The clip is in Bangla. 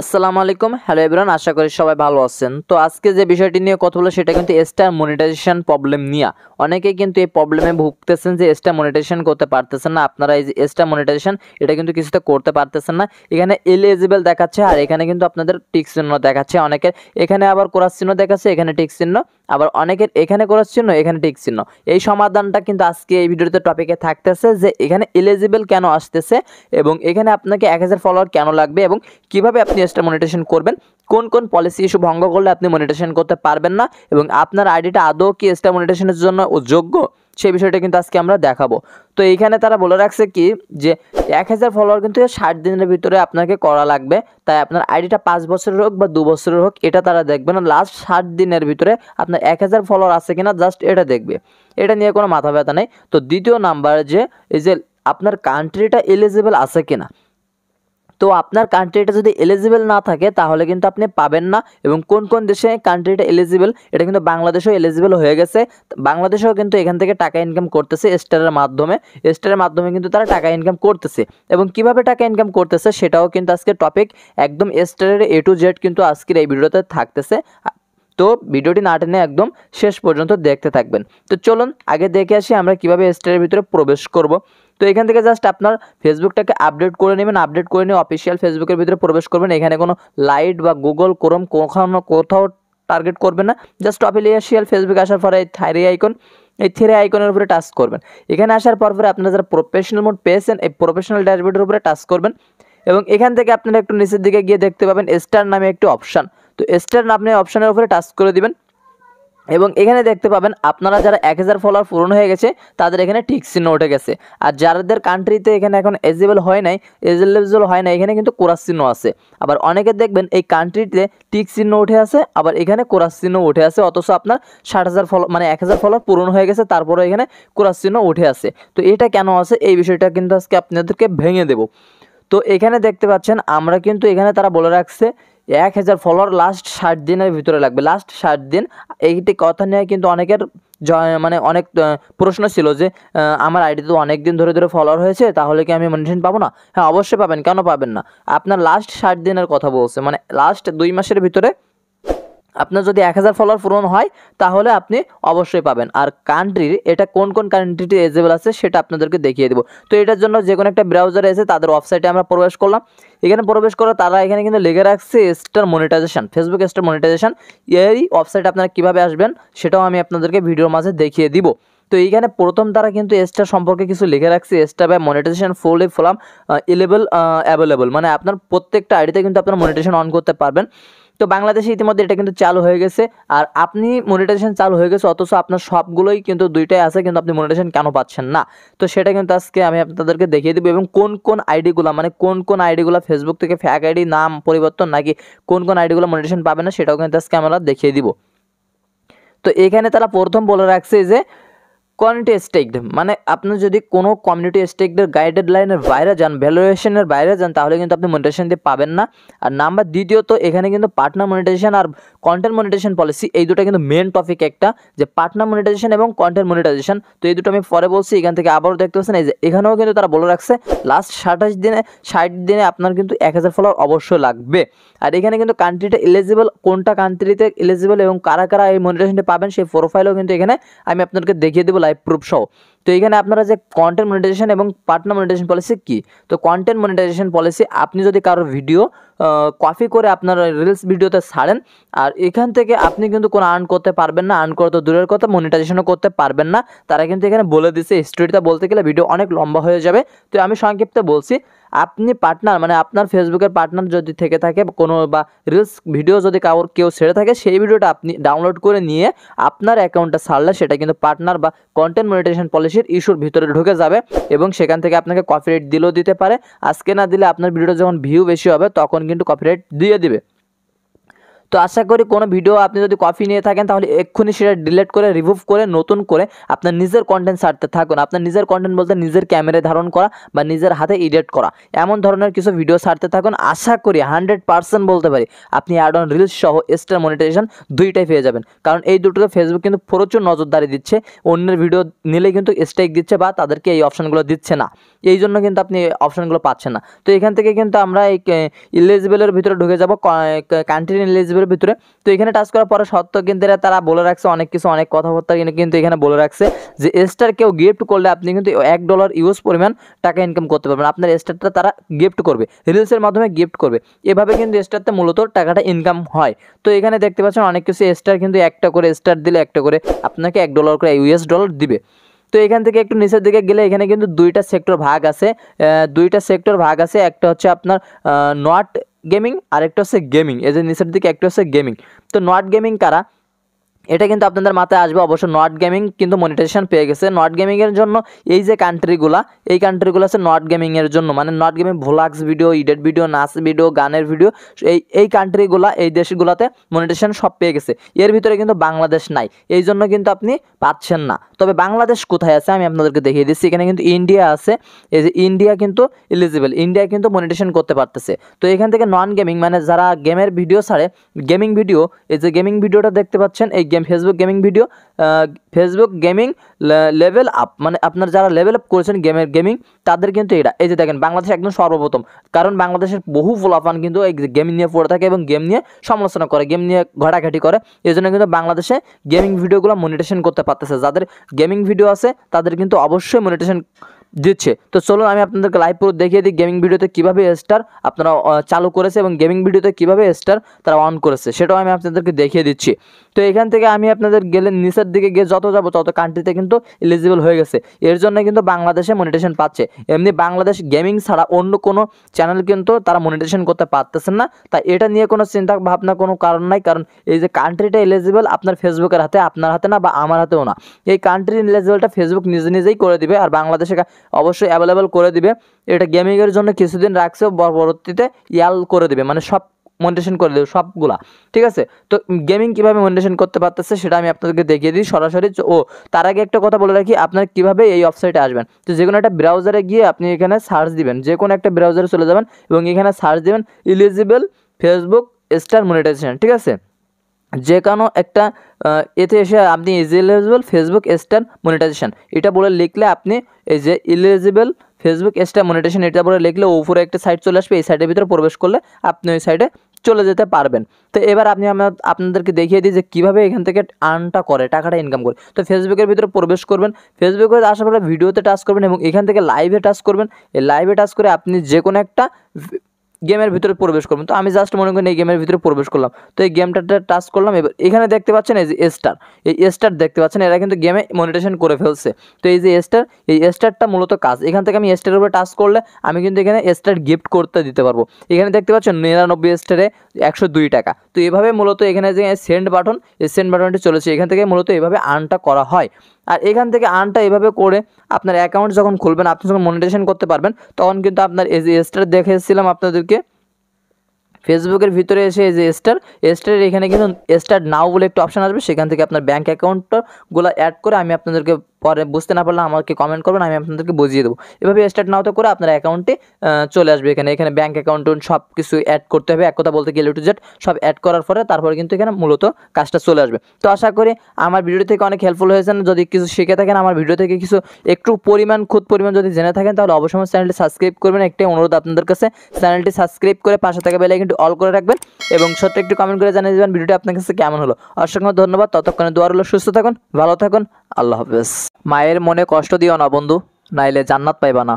আসসালামু আলাইকুম হ্যালো এভরান আশা করি সবাই ভালো আছেন তো আজকে যে বিষয়টি নিয়ে কথা বলবো সেটা কিন্তু স্টার মনিটাইজেশন প্রবলেম নিয়ে অনেকে কিন্তু এই প্রবলেমে ভুগতেছেন যে স্টার মনিটাইজেশন করতে পারতেছেন না আপনারা এই যে স্টার মনিটাইজেশন এটা কিন্তু কিছুতে করতে পারতেছেন না এখানে এলিজিবল দেখাচ্ছে আর এখানে কিন্তু আপনাদের টিক চিহ্ন দেখাচ্ছে অনেকের এখানে আবার কোরাস চিহ্ন দেখাচ্ছে এখানে টিক চিহ্ন আবার অনেকের এখানে কোরাস চিহ্ন এখানে টিক চিহ্ন এই সমাধানটা কিন্তু আজকে এই ভিডিওতে টপিকে থাকতেছে যে এখানে এলিজিবল কেন আসতেছে এবং এখানে আপনাকে এক হাজার ফলোয়ার কেন লাগবে এবং কিভাবে আপনি কন্টিনিউসটা মনিটেশন করবেন কোন কোন পলিসি ইস্যু ভঙ্গ করলে আপনি মনিটেশন করতে পারবেন না এবং আপনার আইডিটা আদৌ কি এক্সট্রা মনিটেশনের জন্য যোগ্য সেই বিষয়টা কিন্তু আজকে আমরা দেখাবো তো এইখানে তারা বলে রাখছে কি যে এক হাজার ফলোয়ার কিন্তু ষাট দিনের ভিতরে আপনাকে করা লাগবে তাই আপনার আইডিটা পাঁচ বছরের হোক বা দু বছরের হোক এটা তারা দেখবে না লাস্ট ষাট দিনের ভিতরে আপনার এক হাজার ফলোয়ার আছে কিনা জাস্ট এটা দেখবে এটা নিয়ে কোনো মাথা ব্যথা নেই তো দ্বিতীয় নাম্বার যে এই যে আপনার কান্ট্রিটা এলিজিবল আছে কিনা তো আপনার কান্ট্রিটা যদি এলিজিবেল না থাকে তাহলে কিন্তু আপনি পাবেন না এবং কোন কোন দেশে কান্ট্রিটা এলিজিবল এটা কিন্তু বাংলাদেশেও এলিজিবল হয়ে গেছে বাংলাদেশেও কিন্তু এখান থেকে টাকা ইনকাম করতেছে স্টারের মাধ্যমে স্টারের মাধ্যমে কিন্তু তারা টাকা ইনকাম করতেছে এবং কিভাবে টাকা ইনকাম করতেছে সেটাও কিন্তু আজকে টপিক একদম স্টারের এ টু জেড কিন্তু আজকের এই ভিডিওতে থাকতেছে তো ভিডিওটি না টেনে একদম শেষ পর্যন্ত দেখতে থাকবেন তো চলুন আগে দেখে আসি আমরা কিভাবে স্টারের ভিতরে প্রবেশ করব তো এখান থেকে জাস্ট আপনার ফেসবুকটাকে আপডেট করে নেবেন আপডেট করে নিয়ে অফিসিয়াল ফেসবুকের ভিতরে প্রবেশ করবেন এখানে কোনো লাইট বা গুগল ক্রোম কখনো কোথাও টার্গেট করবেন না জাস্ট অফিলিয়াশিয়াল ফেসবুক আসার পরে এই থাইরি আইকন এই থ্রি আইকনের উপরে টাচ করবেন এখানে আসার পর পরে আপনারা যারা প্রফেশনাল মোড পেয়েছেন এই প্রফেশনাল ড্যাশবোর্ডের উপরে টাচ করবেন এবং এখান থেকে আপনারা একটু নিচের দিকে গিয়ে দেখতে পাবেন স্টার নামে একটি অপশান তো স্টার নামে অপশানের উপরে টাচ করে দিবেন এবং এখানে দেখতে পাবেন আপনারা যারা এক হাজার ফলোয়ার পূরণ হয়ে গেছে তাদের এখানে ঠিক চিহ্ন উঠে গেছে আর যাদের কান্ট্রিতে এখানে এখন এজিবল হয় নাই এজেলেবল হয় না এখানে কিন্তু কোরাস চিহ্ন আছে আবার অনেকে দেখবেন এই কান্ট্রিতে টিক চিহ্ন উঠে আছে আবার এখানে কোরাস চিহ্ন উঠে আছে অথচ আপনার ষাট হাজার ফলো মানে এক হাজার ফলোয়ার পূরণ হয়ে গেছে তারপরে এখানে কোরাস চিহ্ন উঠে আছে তো এটা কেন আছে এই বিষয়টা কিন্তু আজকে আপনাদেরকে ভেঙে দেব তো এখানে দেখতে পাচ্ছেন আমরা কিন্তু এখানে তারা বলে রাখছে এক হাজার ফলোয়ার লাস্ট ষাট দিনের ভিতরে লাগবে লাস্ট ষাট দিন এইটি কথা নিয়ে কিন্তু অনেকের মানে অনেক প্রশ্ন ছিল যে আমার আইডি তো অনেক দিন ধরে ধরে ফলোয়ার হয়েছে তাহলে কি আমি মনিটেশন পাবো না হ্যাঁ অবশ্যই পাবেন কেন পাবেন না আপনার লাস্ট ষাট দিনের কথা বলছে মানে লাস্ট দুই মাসের ভিতরে আপনার যদি এক হাজার ফলোয়ার পূরণ হয় তাহলে আপনি অবশ্যই পাবেন আর কান্ট্রির এটা কোন কোন কান্ট্রিটি এজেবল আছে সেটা আপনাদেরকে দেখিয়ে দেবো তো এটার জন্য যে কোনো একটা ব্রাউজার এসে তাদের ওয়েবসাইটে আমরা প্রবেশ করলাম এখানে প্রবেশ করা তারা এখানে কিন্তু লেগে রাখছে star monetization Facebook star monetization এই ওয়েবসাইট আপনারা কীভাবে আসবেন সেটাও আমি আপনাদেরকে ভিডিওর মাঝে দেখিয়ে দিব তো এইখানে প্রথম তারা কিন্তু এস্টার সম্পর্কে কিছু লিখে রাখছে এসটা বা মনিটাইজেশান ফুলি ফলাম এলেবল অ্যাভেলেবল মানে আপনার প্রত্যেকটা আইডিতে কিন্তু আপনার মনিটাইজেশন অন করতে পারবেন তো বাংলাদেশে ইতিমধ্যে এটা কিন্তু চালু হয়ে গেছে আর আপনি মনিটাইজেশন চালু হয়ে গেছে অথচ আপনার সবগুলোই কিন্তু দুইটাই আছে কিন্তু আপনি মনিটাইজেশন কেন পাচ্ছেন না তো সেটা কিন্তু আজকে আমি আপনাদেরকে দেখিয়ে দেবো এবং কোন কোন আইডিগুলো মানে কোন কোন আইডিগুলো ফেসবুক থেকে ফ্যাক আইডি নাম পরিবর্তন নাকি কোন কোন আইডিগুলো মনিটাইজেশন পাবে না সেটাও কিন্তু আজকে আমরা দেখিয়ে দিব তো এখানে তারা প্রথম বলে রাখছে যে কমিউনিটি স্টেকড মানে আপনি যদি কোনো কমিউনিটি স্টেকদের গাইডেড লাইনের বাইরে যান ভ্যালুয়েশনের বাইরে যান তাহলে কিন্তু আপনি মনিটাইজেশন দিয়ে পাবেন না আর নাম্বার দ্বিতীয়ত এখানে কিন্তু পার্টনার মনিটাইজেশন আর কন্টেন্ট মনিটাইজেশন পলিসি এই দুটো কিন্তু মেন টপিক একটা যে পার্টনার মনিটাইজেশন এবং কন্টেন্ট মনিটাইজেশন তো এই দুটো আমি পরে বলছি এখান থেকে আবারও দেখতে পাচ্ছেন এই যে এখানেও কিন্তু তারা বলে রাখছে লাস্ট সাতাশ দিনে ষাট দিনে আপনার কিন্তু এক হাজার ফলোয়ার অবশ্যই লাগবে আর এখানে কিন্তু কান্ট্রিটা এলিজিবল কোনটা কান্ট্রিতে এলিজিবল এবং কারা কারা এই মনিটাইজেশনটা পাবেন সেই প্রোফাইলও কিন্তু এখানে আমি আপনাদেরকে দেখিয়ে দেবো লাইভ প্রুফ সহ তো এখানে আপনারা যে কন্টেন্ট মনিটাইজেশন এবং পার্টনার মনিটাইজেশন পলিসি কি তো কন্টেন্ট মনিটাইজেশন পলিসি আপনি যদি কারোর ভিডিও কপি করে আপনার রিলস ভিডিওতে ছাড়েন আর এখান থেকে আপনি কিন্তু কোনো আর্ন করতে পারবেন না আর্ন করতে দূরের কথা মনিটাইজেশনও করতে পারবেন না তারা কিন্তু এখানে বলে দিছে স্টোরিটা বলতে গেলে ভিডিও অনেক লম্বা হয়ে যাবে তো আমি সংক্ষিপ্তে বলছি আপনি পার্টনার মানে আপনার ফেসবুকের পার্টনার যদি থেকে থাকে কোনো বা রিলস ভিডিও যদি কারোর কেউ ছেড়ে থাকে সেই ভিডিওটা আপনি ডাউনলোড করে নিয়ে আপনার অ্যাকাউন্টটা ছাড়লে সেটা কিন্তু পার্টনার বা কন্টেন্ট মনিটাইজেশন পলিসির ইস্যুর ভিতরে ঢুকে যাবে এবং সেখান থেকে আপনাকে কপিরাইট দিলেও দিতে পারে আজকে না দিলে আপনার ভিডিওটা যখন ভিউ বেশি হবে তখন কিন্তু কপিরাইট দিয়ে দিবে তো আশা করি কোনো ভিডিও আপনি যদি কপি নিয়ে থাকেন তাহলে এক্ষুনি সেটা ডিলেট করে রিমুভ করে নতুন করে আপনার নিজের কন্টেন্ট সারতে থাকুন আপনার নিজের কন্টেন্ট বলতে নিজের ক্যামেরায় ধারণ করা বা নিজের হাতে এডিট করা এমন ধরনের কিছু ভিডিও সারতে থাকুন আশা করি হান্ড্রেড পার্সেন্ট বলতে পারি আপনি অ্যাড অন রিলস সহ এক্সট্রা মনিটাইজেশন দুইটাই পেয়ে যাবেন কারণ এই দুটোতে ফেসবুক কিন্তু প্রচুর নজরদারি দিচ্ছে অন্যের ভিডিও নিলে কিন্তু স্ট্রাইক দিচ্ছে বা তাদেরকে এই অপশানগুলো দিচ্ছে না এই জন্য কিন্তু আপনি অপশানগুলো পাচ্ছেন না তো এখান থেকে কিন্তু আমরা এই ইলিজিবলের ভিতরে ঢুকে যাবো কান্ট্রি ইলিজিবল বছরের ভিতরে তো এখানে টাচ করার পরে সত্য কিন্তু তারা বলে রাখছে অনেক কিছু অনেক কথাবার্তা কিন্তু এখানে বলে রাখছে যে স্টার কেউ গিফট করলে আপনি কিন্তু এক ডলার ইউজ পরিমাণ টাকা ইনকাম করতে পারবেন আপনার স্টারটা তারা গিফট করবে রিলসের মাধ্যমে গিফট করবে এভাবে কিন্তু এস্টারতে মূলত টাকাটা ইনকাম হয় তো এখানে দেখতে পাচ্ছেন অনেক কিছু স্টার কিন্তু একটা করে স্টার দিলে একটা করে আপনাকে এক ডলার করে ইউএস ডলার দিবে তো এখান থেকে একটু নিচের দিকে গেলে এখানে কিন্তু দুইটা সেক্টর ভাগ আছে দুইটা সেক্টর ভাগ আছে একটা হচ্ছে আপনার নট গেমিং আরেকটা হচ্ছে গেমিং এই যে নিচের দিকে একটা হচ্ছে গেমিং তো নট গেমিং কারা এটা কিন্তু আপনাদের মাথায় আসবে অবশ্য নট গেমিং কিন্তু মনিটাইজেশন পেয়ে গেছে নট গেমিংয়ের জন্য এই যে কান্ট্রিগুলা এই কান্ট্রিগুলো আছে নট গেমিংয়ের জন্য মানে not gaming vlogs video edit video নাচ ভিডিও গানের ভিডিও এই এই কান্ট্রিগুলা এই দেশগুলোতে মনিটাইজেশন সব পেয়ে গেছে এর ভিতরে কিন্তু বাংলাদেশ নাই এই জন্য কিন্তু আপনি পাচ্ছেন না তবে বাংলাদেশ কোথায় আছে আমি আপনাদেরকে দেখিয়ে দিচ্ছি এখানে কিন্তু ইন্ডিয়া আছে এই যে ইন্ডিয়া কিন্তু এলিজিবল ইন্ডিয়া কিন্তু মনিটাইজেশন করতে পারতেছে তো এখান থেকে নন গেমিং মানে যারা গেমের ভিডিও ছাড়ে গেমিং ভিডিও এই যে গেমিং ভিডিওটা দেখতে পাচ্ছেন এই game Facebook gaming video Facebook gaming level up মানে আপনার যারা লেভেল আপ করেছেন গেমের গেমিং তাদের কিন্তু এটা এই যে দেখেন বাংলাদেশ একদম সর্বপ্রথম কারণ বাংলাদেশের বহু ফলাফান কিন্তু এই গেম নিয়ে পড়ে থাকে এবং গেম নিয়ে সমালোচনা করে গেম নিয়ে ঘাটাঘাটি করে এই জন্য কিন্তু বাংলাদেশে গেমিং ভিডিওগুলো মনিটেশন করতে পারতেছে যাদের গেমিং ভিডিও আছে তাদের কিন্তু অবশ্যই মনিটেশন দিচ্ছে তো চলুন আমি আপনাদেরকে লাইভ পুরো দেখিয়ে দিই গেমিং ভিডিওতে কীভাবে স্টার আপনারা চালু করেছে এবং গেমিং ভিডিওতে কীভাবে স্টার তারা অন করেছে সেটাও আমি আপনাদেরকে দেখিয়ে দিচ্ছি তো এখান থেকে আমি আপনাদের গেলে নিচের দিকে গিয়ে যত যাবো তত কান্ট্রিতে কিন্তু এলিজিবল হয়ে গেছে এর জন্য কিন্তু বাংলাদেশে মনিটেশন পাচ্ছে এমনি বাংলাদেশ গেমিং ছাড়া অন্য কোনো চ্যানেল কিন্তু তারা মনিটেশন করতে পারতেছেন না তাই এটা নিয়ে কোনো চিন্তা ভাবনা কোনো কারণ নাই কারণ এই যে কান্ট্রিটা এলিজিবল আপনার ফেসবুকের হাতে আপনার হাতে না বা আমার হাতেও না এই কান্ট্রি এলিজিবলটা ফেসবুক নিজে নিজেই করে দিবে আর বাংলাদেশে অবশ্যই অ্যাভেলেবেল করে দিবে এটা গেমিংয়ের জন্য কিছুদিন রাখছে পরবর্তীতে ইয়াল করে দেবে মানে সব মনিটেশন করে দেবে সবগুলা ঠিক আছে তো গেমিং কীভাবে মনিটেশন করতে পারতেছে সেটা আমি আপনাদেরকে দেখিয়ে দিই সরাসরি ও তার আগে একটা কথা বলে রাখি আপনার কীভাবে এই ওয়েবসাইটে আসবেন তো যে কোনো একটা ব্রাউজারে গিয়ে আপনি এখানে সার্চ দিবেন যে কোনো একটা ব্রাউজারে চলে যাবেন এবং এখানে সার্চ দিবেন ইলিজিবল ফেসবুক স্টার মনিটাইজেশন ঠিক আছে যে কোনো একটা এতে এসে আপনি ইলিজিবল ফেসবুক স্টার মনিটাইজেশন এটা বলে লিখলে আপনি এই যে ইলিজিবল ফেসবুক স্টার মনিটাইজেশন এটা বলে লিখলে উপরে একটা সাইট চলে আসবে এই সাইটের ভিতরে প্রবেশ করলে আপনি ওই সাইটে চলে যেতে পারবেন তো এবার আপনি আপনাদেরকে দেখিয়ে দিই যে কীভাবে এখান থেকে আর্নটা করে টাকাটা ইনকাম করে তো ফেসবুকের ভিতরে প্রবেশ করবেন ফেসবুকে আসার পরে ভিডিওতে টাচ করবেন এবং এখান থেকে লাইভে টাচ করবেন এই লাইভে টাচ করে আপনি যে কোনো একটা গেমের ভিতরে প্রবেশ করবেন তো আমি জাস্ট মনে করি এই গেমের ভিতরে প্রবেশ করলাম তো এই গেমটাতে টাচ করলাম এবার এখানে দেখতে পাচ্ছেন এই যে স্টার এই স্টার দেখতে পাচ্ছেন এরা কিন্তু গেমে মনিটেশন করে ফেলছে তো এই যে স্টার এই স্টারটা মূলত কাজ এখান থেকে আমি এস্টারের উপরে টাচ করলে আমি কিন্তু এখানে স্টার গিফট করতে দিতে পারবো এখানে দেখতে পাচ্ছেন নিরানব্বই স্টারে একশো দুই টাকা তো এভাবে মূলত এখানে যে সেন্ড বাটন এই সেন্ড বাটনটি চলেছে এখান থেকে মূলত এভাবে আর্নটা করা হয় আর এখান থেকে আনটা এভাবে করে আপনার অ্যাকাউন্ট যখন খুলবেন আপনি যখন মনিটাইজেশন করতে পারবেন তখন কিন্তু আপনার এই যে স্টার দেখে এসেছিলাম আপনাদেরকে ফেসবুকের ভিতরে এসে এই যে স্টার স্টারের এখানে কিন্তু স্টার নাও বলে একটা অপশান আসবে সেখান থেকে আপনার ব্যাঙ্ক অ্যাকাউন্টগুলো অ্যাড করে আমি আপনাদেরকে পরে বুঝতে না পারলে আমাকে কমেন্ট করবেন আমি আপনাদেরকে বুঝিয়ে দেবো এভাবে স্টার্ট নাও তো করে আপনার অ্যাকাউন্টে চলে আসবে এখানে এখানে ব্যাঙ্ক অ্যাকাউন্ট সব কিছু অ্যাড করতে হবে এক কথা বলতে গেলে টু জেড সব অ্যাড করার পরে তারপরে কিন্তু এখানে মূলত কাজটা চলে আসবে তো আশা করি আমার ভিডিও থেকে অনেক হেল্পফুল হয়েছেন যদি কিছু শিখে থাকেন আমার ভিডিও থেকে কিছু একটু পরিমাণ খুদ পরিমাণ যদি জেনে থাকেন তাহলে অবশ্যই চ্যানেলটি সাবস্ক্রাইব করবেন একটাই অনুরোধ আপনাদের কাছে চ্যানেলটি সাবস্ক্রাইব করে পাশে থাকা বেলে কিন্তু অল করে রাখবেন এবং ছোট্ট একটু কমেন্ট করে জানিয়ে দেবেন ভিডিওটি আপনার কাছে কেমন হলো অসংখ্য ধন্যবাদ ততক্ষণে দোয়ার হলো সুস্থ থাকুন ভালো থাকুন আল্লাহ হাফেজ মায়ের মনে কষ্ট দিও না বন্ধু নাইলে জান্নাত পাইবা না